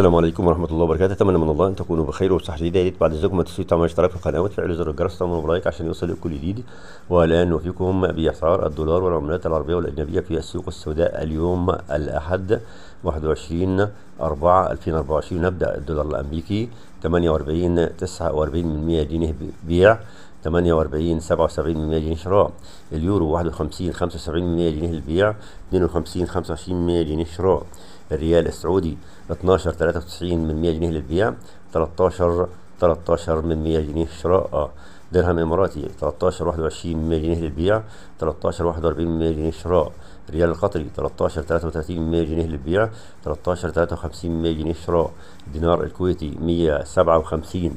السلام عليكم ورحمه الله وبركاته اتمنى من الله ان تكونوا بخير وبصحه جيده يا ريت بعد اذنكم ما تنسوا تعملوا اشتراك في القناه وتفعلوا زر الجرس تعملوا لايك عشان يوصل كل جديد والان وفيكم باسعار الدولار والعملات العربيه والاجنبيه في السوق السوداء اليوم الاحد 21 4 2024 نبدا الدولار الامريكي 48 49 من 100 جنيه بيع 48 77 من 100 جنيه شراء اليورو 51 75 من 100 جنيه البيع 52 25 من 100 جنيه شراء الريال السعودي 12 93 من 100 جنيه للبيع 13 13 من 100 جنيه شراء درهم اماراتي 13 21 من 100 جنيه للبيع 13 41 من 100 جنيه شراء ريال القطري 13 33 من 100 جنيه للبيع 13 53 من 100 جنيه شراء دينار الكويتي 157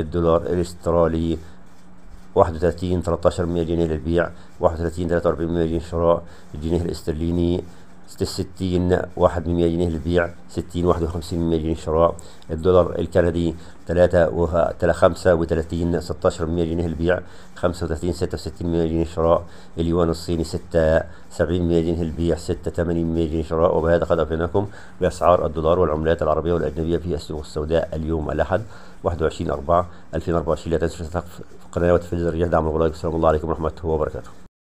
الدولار الاسترالي واحد 13 تلاتاشر مية جنيه للبيع واحد 43 تلاتة وأربعين مية جنيه للشراء الجنيه الاسترليني 66 1 من 100 جنيه للبيع 60 51 من 100 جنيه شراء الدولار الكندي 3 و 35 16 من 100 جنيه للبيع 35 66 من 100 جنيه شراء اليوان الصيني 6 70 من 100 جنيه للبيع 6 80 من 100 جنيه شراء وبهذا قد أعطيناكم بأسعار الدولار والعملات العربية والأجنبية في السوق السوداء اليوم الأحد 21 4 2024 لا تنسوا قناة فيلز الرياض دعم الغلاء السلام الله عليكم ورحمة الله وبركاته